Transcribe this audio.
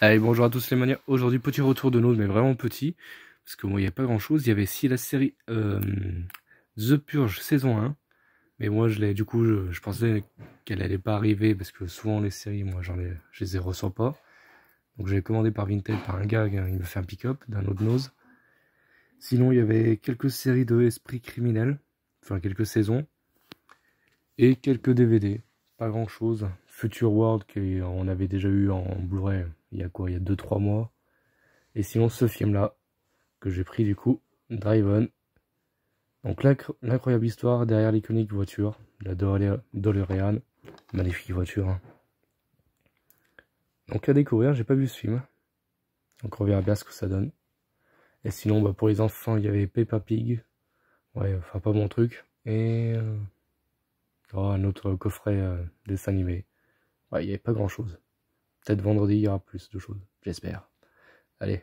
Allez, bonjour à tous les manières. Aujourd'hui, petit retour de Node, mais vraiment petit. Parce que moi, il n'y a pas grand chose. Il y avait si la série euh, The Purge saison 1. Mais moi, je l'ai, du coup, je, pensais qu'elle n'allait pas arriver parce que souvent les séries, moi, j'en ai, je les ai reçois pas. Donc, j'ai commandé par Vinted par un gars, il me fait un pick-up d'un autre Nose. Sinon, il y avait quelques séries de Esprit criminel, enfin quelques saisons, et quelques DVD. Pas grand chose. Future World, qu'on avait déjà eu en Blu-ray il y a quoi, il y a 2-3 mois. Et sinon ce film là, que j'ai pris du coup, Drive On. Donc l'incroyable histoire derrière l'iconique voiture, la DeLorean, magnifique voiture. Hein. Donc à découvrir, j'ai pas vu ce film. Donc on verra bien ce que ça donne. Et sinon, bah, pour les enfants, il y avait Peppa Pig. Ouais, enfin pas mon truc. Et euh, oh, un autre coffret euh, dessin animé. Ouais, il n'y avait pas grand chose peut vendredi, il y aura plus de choses, j'espère. Allez,